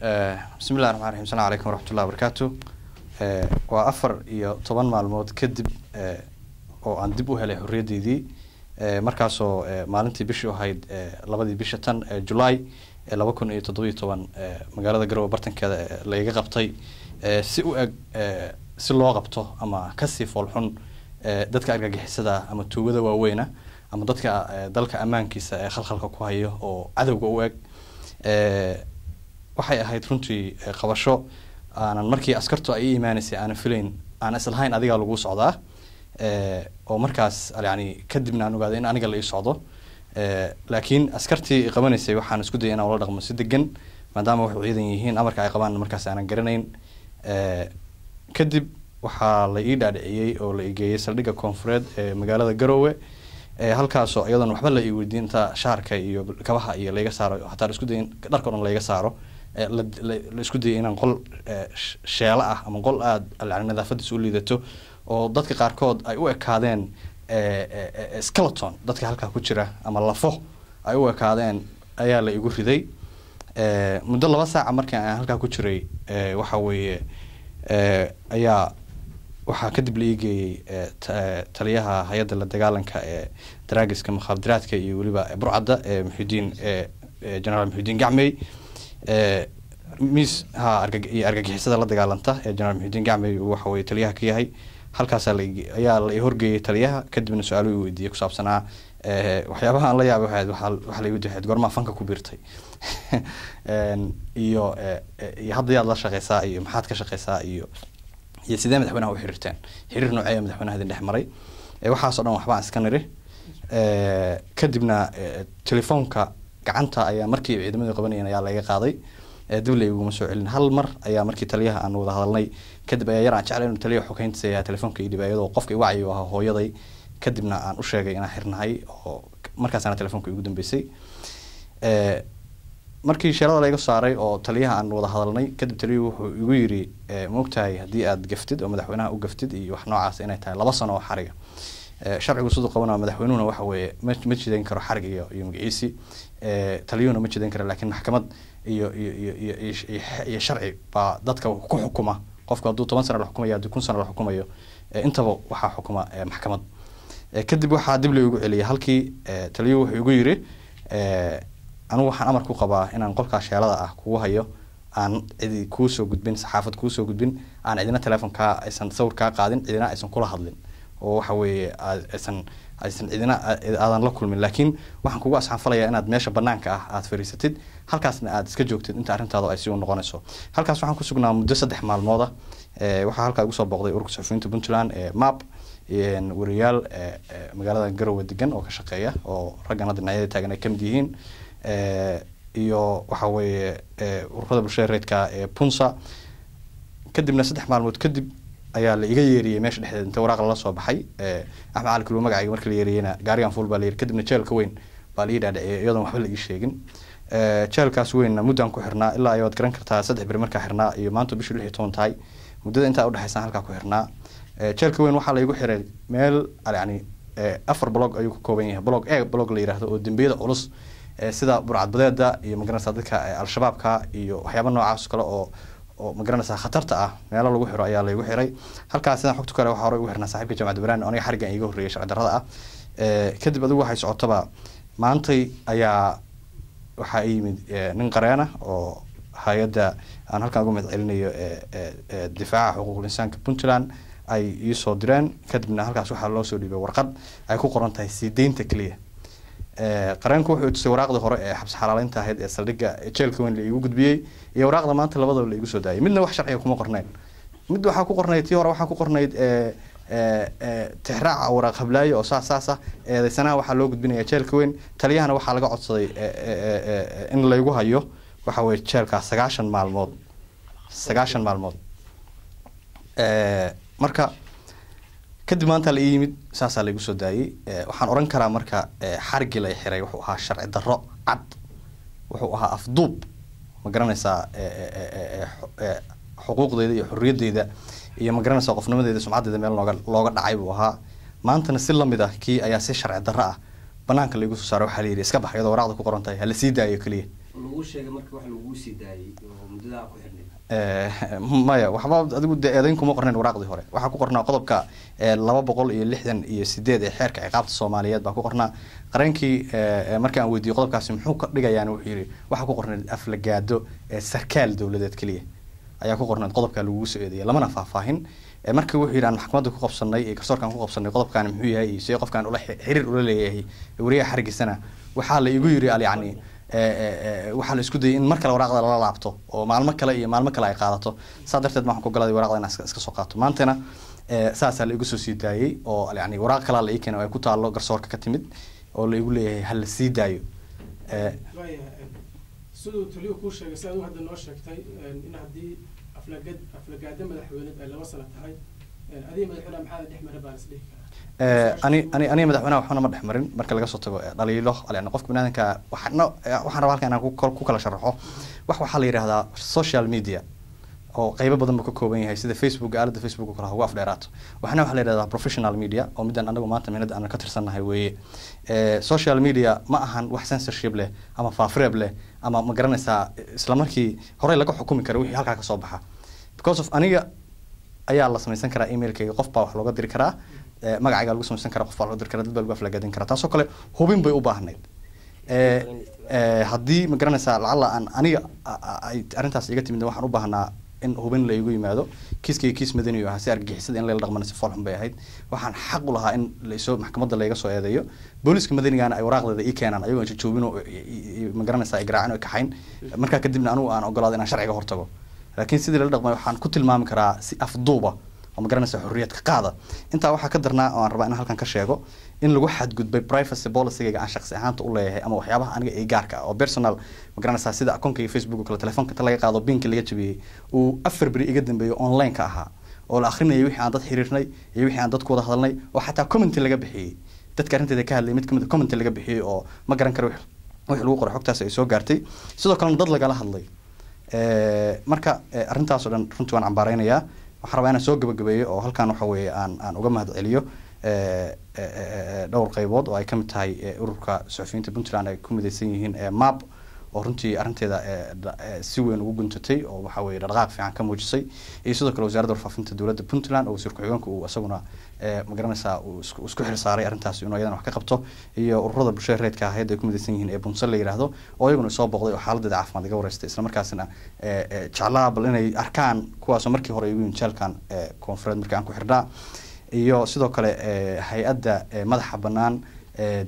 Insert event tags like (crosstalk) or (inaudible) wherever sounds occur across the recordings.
bismi bismillahi raxmaan raxim salaam calaykum waraxmatullahi wabarakaatu waa afar iyo toban maalmood kadib oo aan dib u helay xorriyaddeydii markaasoo maalintii bishii ahayd labadii bisha tan ee julay ee laba kun iyo toddobiyo toban magaalada garowe bartankeeda layga qabtay si u eg si loo qabto ama kasii foolxun dadka argagixisada ama tuugada waaweyna ama dadka dalka ammaankiisa ee khalkhalka ku hayo oo cadowga u eg waxay ahayd runtii eh, qabasho aanan markii askartu ay imaanaysay aanan filayn aanan islahayn adigaa laguu socdaa eh, oo markaas yani kadibna aan ogaada in aniga la ii socdo eh, laakiin askartii qabanaysay waxaan isku dayay inaan ula dhaqmo si degan maadaama waxay u yihiin amarka ay qabaan markaas aanan garanayn kadib waxaa la ii dhaadhiciyey oo la ii saldhigga koonfureed ee magaalada garowe halkaasoo iyadoon waxba la ii weydiin shaarka iyo kabaha iyo layga saaro hataa isku dayin dharka o dhan layga saaro la isku dayay inaan qol sheelo ah ama qol aada nadaafadiis u liidato oo dadka qaarkood ay u ekaadeen skeleton dadka halkaa ku jira ama lafo ay u ekaadeen ayaa la igu riday muddo laba saaca markii aan halkaa ku jiray waxa weeye ayaa waxaa kadib la iigeeyey taliyaha hay-adda la dagaalanka ee daraagiska mukhaafdiraadka iyo weliba burcadda ee muxidiin genaraal muxidiin gacmey miis ha iyo argagixisada la dagaalanta ee jenaraal muxudiin gacmey uu taliyaha ka yahay halkaas ayaa la horgeeyay taliyaha kadibna su-aalo u weydiiyey ku saabsanaa waxyaabaha aan la yaabay waxayd waxaa la weydiiyay waxayd goormaa fanka ku biirtay (laughs) iyo e, e, iyo hadda yaad la shaqeysaa iyo maxaad ka shaqeysaa iyo iyo sidee madaxweynaha u xiriirteen xiriir noocee madaxweynaha idin dhex maray waxaaso dhan waxbaan iska niri kadibna e, telefoonka gacanta ayaa markii ciidamada qabanayeen ayaa laga qaaday dulley uguma soo celin hal mar ayaa markii taliyaha aan wada hadalnay kadib ayaa yar aan jeclay inuu taliyaha xukeynta telefoonka ii dhibay iyadoo qofka wacayo ahaa hooyaday kadibna aan u sheegay inaan xirnahay oo markaasaana telefoonka igu dambeysay markii sheerada laga saaray oo taliyaha aan wada hadalnay kadib taliyuhu wuxuu igu yiri ma ogtahay haddii aad gaftid oo madaxweynaha u gaftid iyo wax noocaas ah inay tahay laba sano oo xariga Eh, sharcigu siduu qabanaa madaxweynuhuna waxa weeye ma ma jidayn karo xarig iyo iyo magaciisi eh, taliyuhuna ma jidayn karo lakiin maxkamad iyo iyo iyo iyo sharci baa dadka ku xukuma qofku hadduu toban sana la xukumayo haddii kun sana la xukumayo eh, intaba waxaa xukuma maxkamad kadib waxaa dib lay celiyay halkii taliyuhu wuxuu igu yiri anugu waxaan amar ku qabaa inaan qofkaa sheelada ah kugu hayo aan cidi kuusoo gudbin saxaafad kuusoo gudbin aan cidina telefonkaa aysan sawir kaa qaadin cidina aysan kula hadlin oo waxa weeye aysan aysan cidina aadan la kulmin laakiin waxaan kugu asxanfalayaa inaad meesha banaanka ah aad fariisatid halkaasna aad iska joogtid inta arrintaada ay si u noqonayso halkaas waxaan ku sugnaa muddo saddex maalmooda eh, waxaa halkaa igu soo booqday ururka suxufiyiinta puntland eh, ee map wariyaal eh, magaalada garowe degan oo ka shaqeeya oo raggan hadda dhinacyada taagan ay kamid yihiin iyo waxa weeye ururada bulshada reedka ee punsa kadibna saddex maalmood kadib ayaa la iga yeeriyey meesha dhexdeed inta waraaq lala soo baxay axmed cali kulwa magacayga marka la yeeriyena gaarigan fuul baa la yiri kadibna jeelka weyn baa la ii dhaadhiciyay iyadoon waxba la ii sheegin jeelkaas weynna muddaan ku xirnaa ilaa ayaad garan kartaa saddex beri markaa xirnaa iyo maanta bishu lix iyo toban tahay muddada intaa udhexaysan halkaa ku xirnaa jeelka weyn waxaa laygu xiray meel yani afar blog ayuu ka kooban yahay blog e blog la yihahdo oo dembiyada culus sida burcadbadeeda iyo magaranaysa dadka al-shabaabka iyo waxyaaba noocaas kale oo oo magaranaysaa khatarta ah meelo lagu xiro ayaa laygu xiray halkaas sidaan xogta kale waxaa hore ugu xirnaa saaxiibka jaamacad baraan aniga xarigan iiga horreeyay sharci darrada ah kadib adigu waxay socotaba maantay ayaa waxaa yimid nin qareena ah oo hay-adda aan halkan uga mahad celinayo difaaca xuquuqul insaanka puntland ay iisoo direen kadibna halkaas waxaa loo soo dhiibay warqad ay ku qoran tahay sii deynta keliya Eh, qaranku wuxuu tusay waraaqdii hore ee xabsi xalaaleynta ahayd ee saldhiga jeelka weyn la iigu gudbiyey iyo waraaqda maanta labadaba la igu soo daayay midna wax sharciga kuma qornayn mid waxaa ku qornayd tii hore waxaa ku qornayd eh, eh, tixraaca waraaq hablaayo oo saas saas ah eedaysanaha waxaa loo gudbinaya jeelka weyn taliyahana waxaa laga codsaday in laygu hayo waxa weye jeelkaa sagaashan maalmood sagaashan maalmood marka kadib maanta la yimid saasaa laigu soo daayey eh, waxaan odhan karaa marka eh, xarigii lay xiray wuxuu ahaa sharci darro cad wuxuu ahaa afduub ma garanaysaa eh, xuquuqdeyda iyo xorriyadeyda iyo ma garanaysaa qofnimadeeda sumcaddeeda meel looga looga dhacay buu ahaa maantana si lamid ah kii ayaa si sharci darro ah banaanka laygu soo saaray waxaa la yidhi iska bax iyadoo waraacda ku qoran tahay hala sii daayo keliya Eh, maya waxba adigu de eedayn kuma qornayn waraaqdii hore waxaa ku qornaa qodobka eh, laba boqol iyo lixdan iyo sideed ee xeerka ciqaabta soomaaliyeed baa ku qornaa qareenkii eh, marka aan weydiiyey qodobkaasi muxuu ka dhigayaan wuxuu yidhi waxaa ku qornay aflagaado sarkaal dowladeed keliya ayaa ku qornayd qodobkaa lagugu soo eedeeyay lamana faahfaahin marka wuxuu yidhi aan maxkamadda ku qabsanay ee garsoorkaan ku qabsanay qodobkaani muxuu yahay iyo sidee qofkaan ula xiriir ula leeyahay wariyaha xargisana waxaa la igu yidhi alyacni waxaa la isku dayay in mar kale waraaqda lala laabto oo maalmo kale iyo maalmo kale ay qaadato saa darteed waxaan ku galaday waraqda inaa iska soo qaato maantana eh, saasaa la igu soo sii daayey oo yani waraaq kalaa la ii keenay oo ay ku taallo garsoorka ka timid oo laigu leeyahay ha la sii daayo eh, eh, siduu taliyu kuu sheegay si adu hadda noo sheegtay in haddii aflagaad aflagaada madaxweyneed ay laba sano tahay adiga madaxweyneha maxaada dhex mara baan isdhihi karaa Eh, ani ani aniga madaxweynaha waxbana ma dhex marin marka laga soo tago eh, dhaliilo yani qofka baniadanka waxaana eh, waxaan rabaa halka inaan ku kala sharaxo wax waxaa la yidhahdaa social media oo qeybo badan ka kooban yahay sida facebook aaladda facebook oo kale hagu afdheeraato waxna waxaa la yidhahdaa professional media oo midaan anagu maanta miinad aan ka tirsannahay weeye social media ma ahan wax censorship leh ama faafireeb leh ama ma garanaysaa isla horey laga xukumi kara wixii halkaa ka soo baxa because of aniga ayaa la samaysan karaa emailkayga qof baa wax looga diri karaa Eh, magacaga lagu samaysan kara qof baa loo dir kara dad baa lagu aflagaadin kara taasoo kale hubin bay u baahnayd eh, eh, haddii ma garanaysaa lacalla aan aniga ay arrintaas iga timidna waxaan u baahnaa in hubin la yimaado kiiskayga kiis madani ahaa si argagixisada in layla dhaqmana si foolxun bay ahayd waxaan xaq u lahaa in laisoo maxkamadda layga soo eedeeyo booliiska madanigana ay waraaqdeeda ii keenaan ayagoo jajoobin ma garanaysaa ay garaacin oo kaxayn markaa kadibna anugu aan ogolaado inaan sharciga hortago laakiin sidii lala dhaqmay waxaan ku tilmaami karaa si afduuba oo magaranaysa xorriyadka qaada intaa waxaa ka darnaa oo aan rabaa inaan halkan ka sheego in lagu xadgudbay privacy policygayga aan shaqsi ahaanta u leeyahay ama waxyaabaha aniga ee gaarka ah oo personal magaranaysaa sida akoonka iyo facebook kale telefoonka inta laga qaado binkii laga jabiyey uu afar beri iga dambeeyey online ahaa oo la akhrinayay wixii aan dad xiriirnay iyo wixii aan dadku wada hadalnay oo xataa commenty laga bixiyey dadka arrinteeda ka hadlayay mid kamid a ah commenty laga bixiyey oo ma garan karo wix lagu qoray xogtaas ay soo gaartay sidoo kalena dad lagala hadlay marka arrintaaso dhan runtii waan cambaaraynayaa waxaan rabaa inaan soo gabagabeeyo oo halkan waxa weeye aan aan uga mahad celiyo dhowr qaybood oo ay ka mid tahay ururka suxufiyiinta puntland ay ku midaysan yihiin map oo runtii arrinteeda si weyn ugu guntatay oo waxa weeye dhaqdhaqaaq fiican ka muujisay iyo sidoo kale wasaaradda warfaafinta dowladda puntland oo wasiir ku-xigeenku uu isaguna magaranaysaa uu isku xilsaaray arrintaas inuu iyadana wax ka qabto iyo ururada bulshada reedka ahayd ay ku midaysan yihiin ee bunse la yidhaahdo oo iyaguna soo booqday oo xaaladeeda caafimaad iga wareystay islamarkaasina jeclaa bal inay arkaan kuwaasoo markii hore igu injeelkan koonfureed markii aan ku xidhnaa iyo sidoo kale hay-adda madaxa bannaan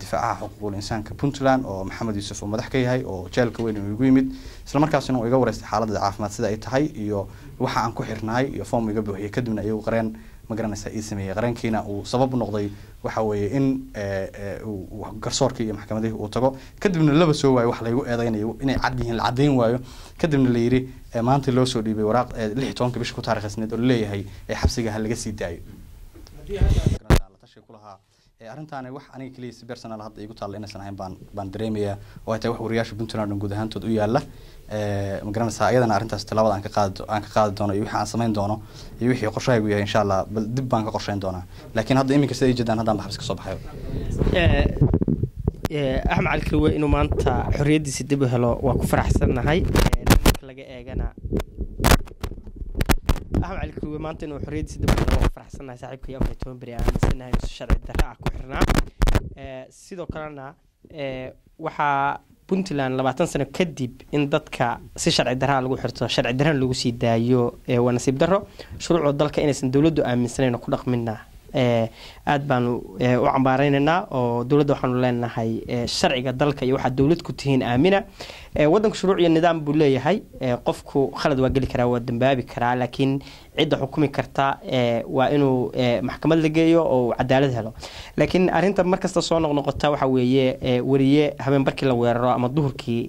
difaacaha xuquuqul insaanka puntland oo maxamed yuusuf uu madax ka yahay oo jeelka weyn uu igu yimid islamarkaas inuu iga wareystay xaaladada caafimaad sida ay tahay iyo waxa aan ku xirnahay iyo foom iga buuxiyey kadibna iyagu qareen magaranaysa ii sameeyey qarankiina uu sabab u noqday waxa weeye in eh, eh, garsoorkii iyo maxkamadihii uu tago kadibna laba soo waayo wax laygu eedaynayo inay cad yihiin la caddayn waayo kadibna la yidhi eh, maanta loo soo dhiibay waraaq lix tobanka bisha ku taarikhsneed oo laleeyahay ee xabsiga ha laga sii daayo Eh, arrintaani wax aniga keliya si bersonal hadda igu taalla inaysan ahayn baan baan dareemayaa oo ay tahay wax wariyaasha puntland guud ahaantood u yaalla eh, magaranaysaa iyadana arrintaas tilaabada aan ka qaadi aan ka qaadi doono iyo wixii aan samayn doono iyo wixii qorshahaygu yahay insha allah bal dib baan ka qorshayn doonaa laakiin hadda iminka sida ay jeedaan haddaan maxabis ka soo baxayo eh, axmed cali kawe inuu maanta xorriyaddiisa dib u helo waa ku faraxsannahay laga eegana kuwa maanta inuu xorriyaddiisa dib u waa faraxsannahay saaxiibkii afar toban beri aan aaminsanahay inuusan sharci darre ah ku xirnaa eh, sidoo kalena eh, waxaa puntland labaatan sano kadib in dadka si sharci darraa lagu xirto sharci darrana lagu sii daayo eh, waa nasiib darro shuruucda dalka inaysan dowladdu aaminsanayn ku dhaqmina aada baanu u cambaareynaynaa oo dowladda waxaanu leenahay sharciga dalka iyo waxaad dowlad ku tihiin aamina wadanku shuruuc iyo nidaam buu leeyahay qofku khalad waa geli karaa waa dambaabi karaa laakiin cidda xukumi karta waa inuu maxkamad la geeyo oo cadaalad helo laakiin arinta markasta soo noqnoqota waxa weeye wariye habeen barkii la weeraro ama duhurkii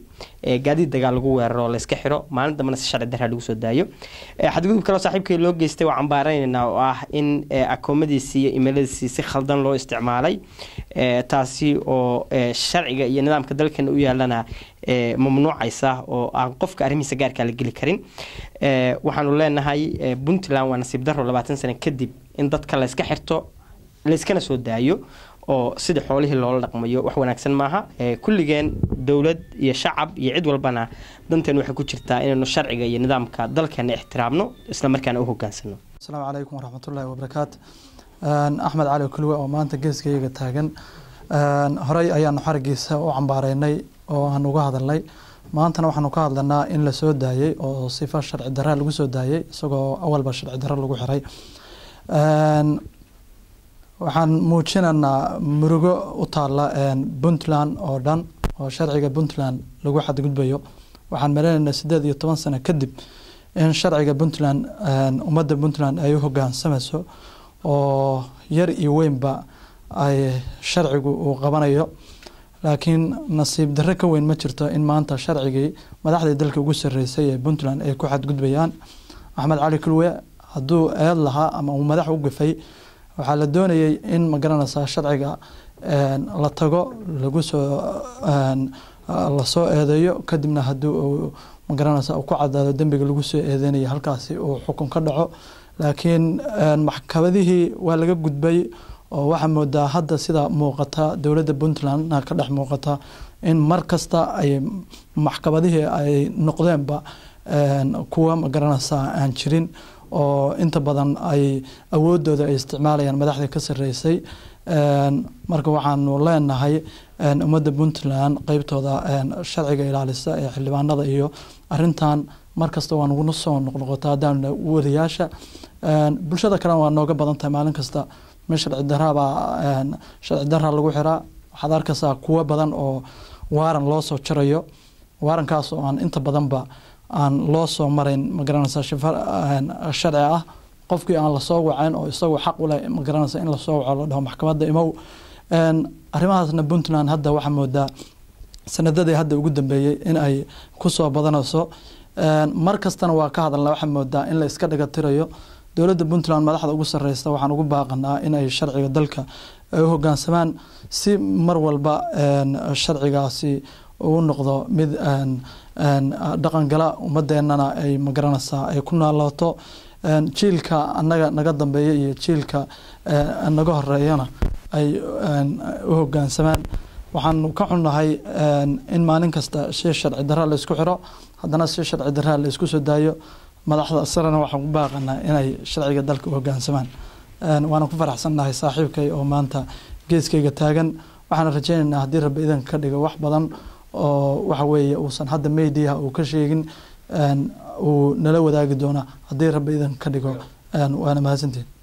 gaadiid dagaal lagu weeraro layska xiro maalin dambana si sharci daraa ah lagu soo daayo xadgudub kaloo saaxiibkii loo geystay waa cambaaraynaynaa oo ah in akoomadiisii iyo imeeladiisii si khaldan loo isticmaalay taasi oo sharciga iyo nidaamka dalkeena u yaalana mamnuucaysa oo aan qofka arrimihiisa gaarkaa la geli karin waxaanu leenahay puntland waa nasiib daro labaatan sano kadib in dadka layska xirto layskana soo daayo oo sida xoolihii loola dhaqmayo wax wanaagsan maaha kulligeen dowlad iyo shacab iyo cid walbana danteenu waxay ku jirtaa inaynu sharciga iyo nidaamka dalkeena ixtiraamno islamarkaana u hogaansano asalaamu calaykum waraxmatullaahi wabarakaatu axmed cali kulwe oo maanta geeskayaga taagan horey ayaanu xarigiisa u cambaaraynay oo aan uga hadalnay maantana waxaanu ka hadlanaa in lasoo soo daayey oo sifa sharci daraa lagu soo daayey isagoo awalba sharci daro lagu xiray waxaan muujinanaa murugo u taala puntland oo dhan oo sharciga puntland lagu xadgudbayo waxaan maleynaynaa sideed iyo toban sano kadib in sharciga puntland ummadda puntland ay u hogaansamayso oo yar iyo weynba ay sharcigu uu qabanayo laakiin nasiib darre ka weyn ma jirto in maanta sharcigii madaxdii dalka ugu sarreysay ee puntland ay ku xadgudbayaan maxamed cali kulwe hadduu eed lahaa ama uu madax u gafay waxaa la doonayay in magaranaysaa sharciga la tago lagu soo lasoo eedeeyo kadibna haddii uu magaranaysaa uu ku cadaado dembiga lagu soo eedeynaya halkaasi uu xukun ka dhaco laakiin maxkamadihii waa laga gudbay oo waxaa moodaa hadda sida muuqata dowladda puntlandna ka dhex muuqata in mar kasta ay maxkamadihii ay noqdeenba kuwa magaranaysaa aan jirin oo inta badan ay awooddooda ay isticmaalayaan madaxda ka sareysay marka waxaanu leenahay ummadda puntland qeybtooda sharciga ilaalisa ee xildhibaanada iyo arintan markasta waa naguna soo noqnoqota haddaan wadayaasha bulshada kalena waa nooga badan tahay maalin kasta meel sharci darabaa sharci dara lagu xiraa waxaad arkaysaa kuwo badan oo waaran loosoo soo jarayo waarankaas oo aan inta badanba aan loo soo marayn magaranaysa sharci ah qofkii aan lasoo wacayn oo isagu xaq uleh magaranaysa in lasoo waco la maxkamadda imow arrimahaasna puntland hadda waxaa moodaa sanadadii hadda ugu dambeeyey in ay kusoo badanayso markastana waa ka hadalna waxaa moodaa in la iska dhigatirayo dowladda puntland madaxda ugu sareysa waxaan ugu baaqanaa inay sharciga dalka ay u hogaansamaan si mar walba sharcigaasi uu noqdo mid dhaqangala ummadeenana ay magaranaysaa ay ku naalooto jiilka annaga naga dambeeya iyo jiilka naga horeeyana ay u hogaansamaan waxaanu ka xunnahay in maalin kasta si sharci darra laysku xiro haddana si sharci daraa laysku soo daayo madaxda sarena waxaan ku baaqanaa inay sharciga dalka u hogaansamaan waana ku faraxsannahay saaxiibkay oo maanta geeskayga taagan waxaan rajaynaynaa haddii rabbi idan ka dhigo wax badan oo waxa weeye uusan hadda mediaha uu ka sheegin uu nala wadaagi doona haddii rabbi idan ka dhigo waana mahadsantiin